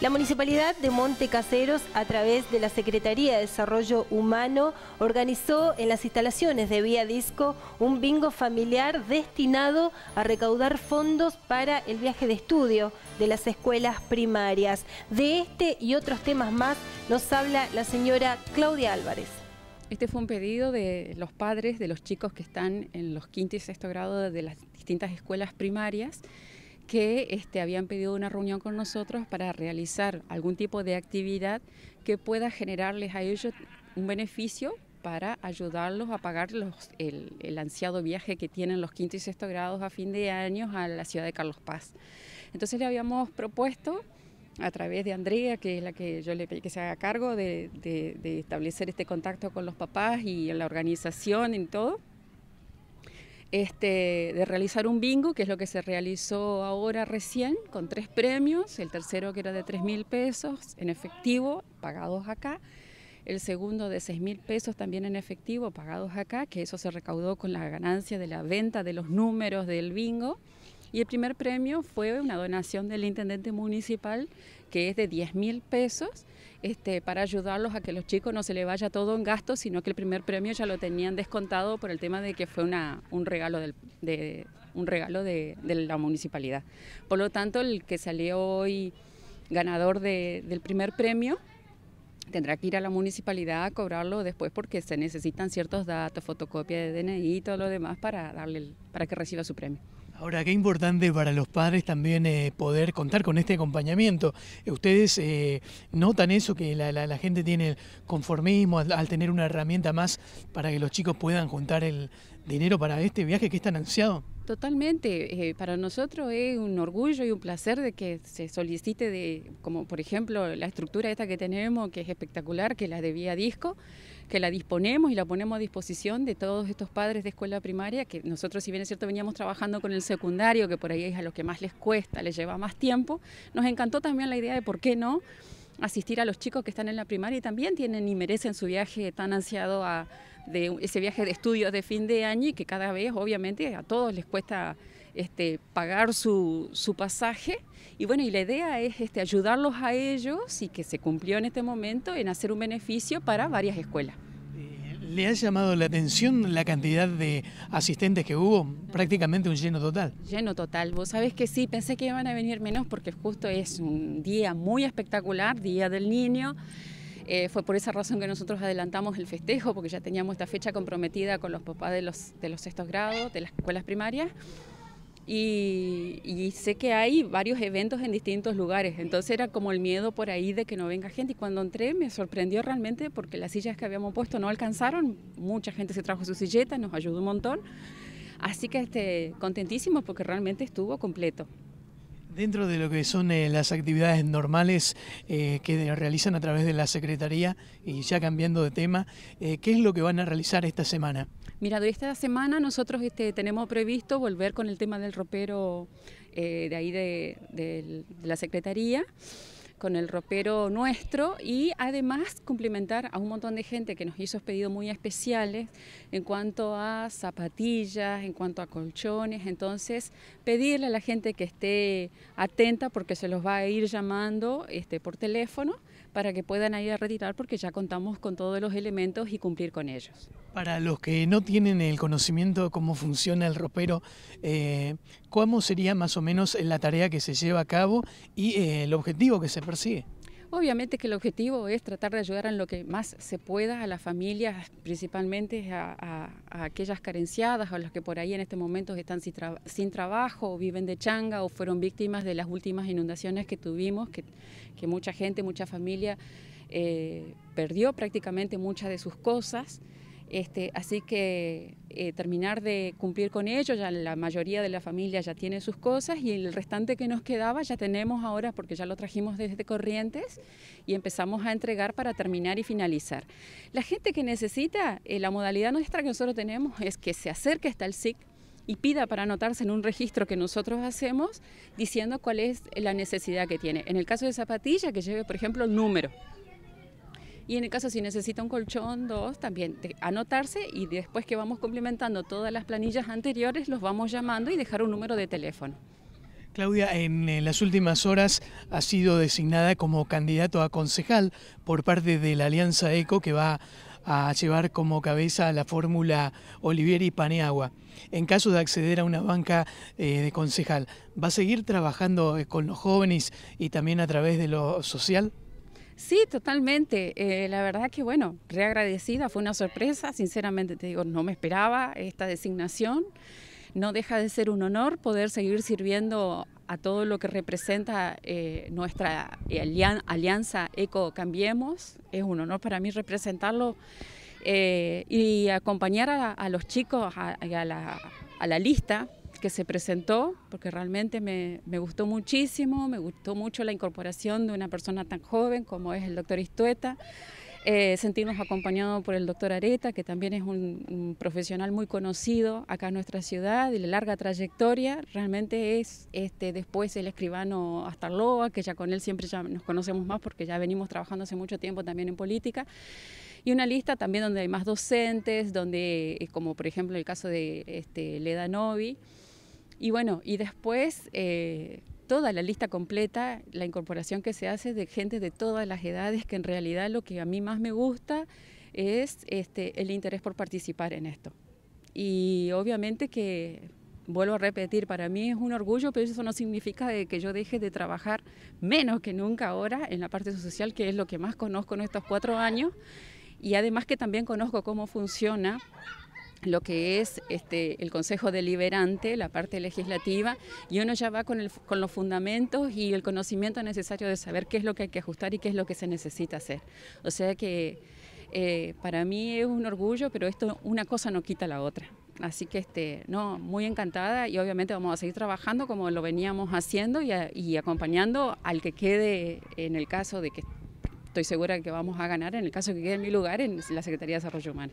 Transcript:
La Municipalidad de Monte Caseros, a través de la Secretaría de Desarrollo Humano, organizó en las instalaciones de Vía Disco un bingo familiar destinado a recaudar fondos para el viaje de estudio de las escuelas primarias. De este y otros temas más nos habla la señora Claudia Álvarez. Este fue un pedido de los padres de los chicos que están en los quinto y sexto grado de las distintas escuelas primarias que este, habían pedido una reunión con nosotros para realizar algún tipo de actividad que pueda generarles a ellos un beneficio para ayudarlos a pagar el, ansiado viaje que tienen los quinto y sexto grados a fin de año a la ciudad de Carlos Paz. Entonces le habíamos propuesto a través de Andrea, que es la que yo le pedí que se haga cargo de, de establecer este contacto con los papás y la organización y todo, este, de realizar un bingo, que es lo que se realizó ahora recién, con tres premios, el tercero que era de 3 mil pesos en efectivo, pagados acá, el segundo de 6 mil pesos también en efectivo, pagados acá, que eso se recaudó con la ganancia de la venta de los números del bingo, y el primer premio fue una donación del intendente municipal, que es de 10 mil pesos, este, para ayudarlos a que los chicos no se le vaya todo en gasto, sino que el primer premio ya lo tenían descontado por el tema de que fue un regalo, de, un regalo de, la municipalidad. Por lo tanto, el que salió hoy ganador del primer premio tendrá que ir a la municipalidad a cobrarlo después porque se necesitan ciertos datos, fotocopia de DNI y todo lo demás para, darle, para que reciba su premio. Ahora, qué importante para los padres también eh, poder contar con este acompañamiento. ¿Ustedes eh, notan eso, que la, gente tiene conformismo al, al, tener una herramienta más para que los chicos puedan juntar el dinero para este viaje que es tan ansiado? Totalmente. Eh, para nosotros es un orgullo y un placer de que se solicite de, como por ejemplo, la estructura esta que tenemos, que es espectacular, que la de Vía Disco, que la disponemos y la ponemos a disposición de todos estos padres de escuela primaria, que nosotros, si bien es cierto, veníamos trabajando con el secundario, que por ahí es a lo que más les cuesta, les lleva más tiempo. Nos encantó también la idea de por qué no asistir a los chicos que están en la primaria y también tienen y merecen su viaje tan ansiado a de ese viaje de estudios de fin de año y que cada vez obviamente a todos les cuesta este, pagar su, su, pasaje. Y bueno, y la idea es este, ayudarlos a ellos y que se cumplió en este momento en hacer un beneficio para varias escuelas. Eh, ¿Le ha llamado la atención la cantidad de asistentes que hubo? Prácticamente un lleno total. Lleno total. Vos sabés que sí, pensé que iban a venir menos porque justo es un día muy espectacular, Día del Niño. Eh, fue por esa razón que nosotros adelantamos el festejo, porque ya teníamos esta fecha comprometida con los papás de los, de sextos grados, de las escuelas primarias. Y, sé que hay varios eventos en distintos lugares, entonces era como el miedo por ahí de que no venga gente y cuando entré me sorprendió realmente porque las sillas que habíamos puesto no alcanzaron, mucha gente se trajo su silleta, nos ayudó un montón, así que este, contentísimo porque realmente estuvo completo. Dentro de lo que son eh, las actividades normales eh, que realizan a través de la Secretaría, y ya cambiando de tema, eh, ¿qué es lo que van a realizar esta semana? Mira, esta semana nosotros este, tenemos previsto volver con el tema del ropero de ahí de la Secretaría con el ropero nuestro y además complementar a un montón de gente que nos hizo pedidos muy especiales en cuanto a zapatillas, en cuanto a colchones. Entonces, pedirle a la gente que esté atenta porque se los va a ir llamando este, por teléfono para que puedan ir a retirar porque ya contamos con todos los elementos y cumplir con ellos. Para los que no tienen el conocimiento de cómo funciona el ropero, eh, ¿cómo sería más o menos la tarea que se lleva a cabo y eh, el objetivo que se persigue? Obviamente que el objetivo es tratar de ayudar en lo que más se pueda a las familias, principalmente a, aquellas carenciadas o las que por ahí en este momento están sin, trabajo o viven de changa o fueron víctimas de las últimas inundaciones que tuvimos, que, mucha gente, mucha familia eh, perdió prácticamente muchas de sus cosas. Este, así que eh, terminar de cumplir con ello, ya la mayoría de la familia ya tiene sus cosas y el restante que nos quedaba ya tenemos ahora porque ya lo trajimos desde Corrientes y empezamos a entregar para terminar y finalizar. La gente que necesita, eh, la modalidad nuestra que nosotros tenemos es que se acerque hasta el SIC y pida para anotarse en un registro que nosotros hacemos diciendo cuál es la necesidad que tiene. En el caso de zapatilla, que lleve, por ejemplo, el número. Y en el caso si necesita un colchón, dos, también anotarse y después que vamos complementando todas las planillas anteriores, los vamos llamando y dejar un número de teléfono. Claudia, en, eh, las últimas horas ha sido designada como candidato a concejal por parte de la Alianza ECO que va a llevar como cabeza la fórmula y Paneagua. En caso de acceder a una banca eh, de concejal, ¿va a seguir trabajando eh, con los jóvenes y también a través de lo social? Sí, totalmente. Eh, la verdad que bueno, reagradecida, fue una sorpresa, sinceramente te digo, no me esperaba esta designación. No deja de ser un honor poder seguir sirviendo a todo lo que representa eh, nuestra eh, alianza Eco Cambiemos. Es un honor para mí representarlo y acompañar a, los chicos la, a la lista que se presentó, porque realmente me, me, gustó muchísimo, me gustó mucho la incorporación de una persona tan joven como es el doctor Istueta. Eh, sentirnos acompañados por el doctor Areta, que también es un, profesional muy conocido acá en nuestra ciudad y la larga trayectoria. Realmente es este, después el escribano Astarloa, que ya con él siempre ya nos conocemos más porque ya venimos trabajando hace mucho tiempo también en política y una lista también donde hay más docentes, donde, eh, como por ejemplo el caso de este, Leda Novi, y bueno, y después eh, toda la lista completa, la incorporación que se hace de gente de todas las edades, que en realidad lo que a mí más me gusta es este, el interés por participar en esto. Y obviamente que, vuelvo a repetir, para mí es un orgullo, pero eso no significa que yo deje de trabajar menos que nunca ahora en la parte social, que es lo que más conozco en estos cuatro años, y además que también conozco cómo funciona lo que es este, el Consejo Deliberante, la parte legislativa, y uno ya va con, los fundamentos y el conocimiento necesario de saber qué es lo que hay que ajustar y qué es lo que se necesita hacer. O sea que eh, para mí es un orgullo, pero esto una cosa no quita la otra. Así que este, no, muy encantada y obviamente vamos a seguir trabajando como lo veníamos haciendo y, y acompañando al que quede en el caso de que estoy segura que vamos a ganar, en el caso que quede en mi lugar, en la Secretaría de Desarrollo Humano.